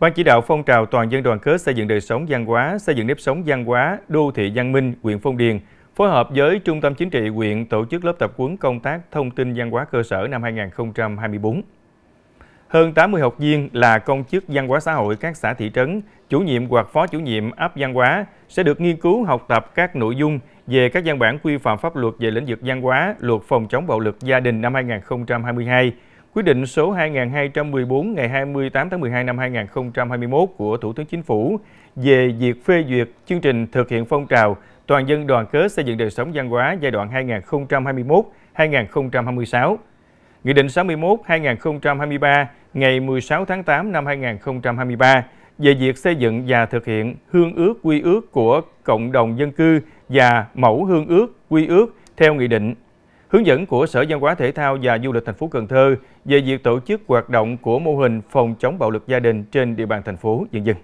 Ban chỉ đạo phong trào toàn dân đoàn kết xây dựng đời sống văn hóa, xây dựng nếp sống văn hóa, đô thị văn minh, huyện Phong Điền, phối hợp với Trung tâm Chính trị huyện tổ chức lớp tập huấn công tác thông tin văn hóa cơ sở năm 2024. Hơn 80 học viên là công chức văn hóa xã hội các xã thị trấn, chủ nhiệm hoặc phó chủ nhiệm ấp văn hóa sẽ được nghiên cứu học tập các nội dung về các văn bản quy phạm pháp luật về lĩnh vực văn hóa, luật phòng chống bạo lực gia đình năm 2022, Quyết định số 2214 ngày 28 tháng 12 năm 2021 của Thủ tướng Chính phủ về việc phê duyệt chương trình thực hiện phong trào Toàn dân đoàn kết xây dựng đời sống văn hóa giai đoạn 2021-2026. Nghị định 61-2023 ngày 16 tháng 8 năm 2023 về việc xây dựng và thực hiện hương ước quy ước của cộng đồng dân cư và mẫu hương ước quy ước theo nghị định Hướng dẫn của Sở Văn hóa Thể thao và Du lịch thành phố Cần Thơ về việc tổ chức hoạt động của mô hình phòng chống bạo lực gia đình trên địa bàn thành phố dân dân.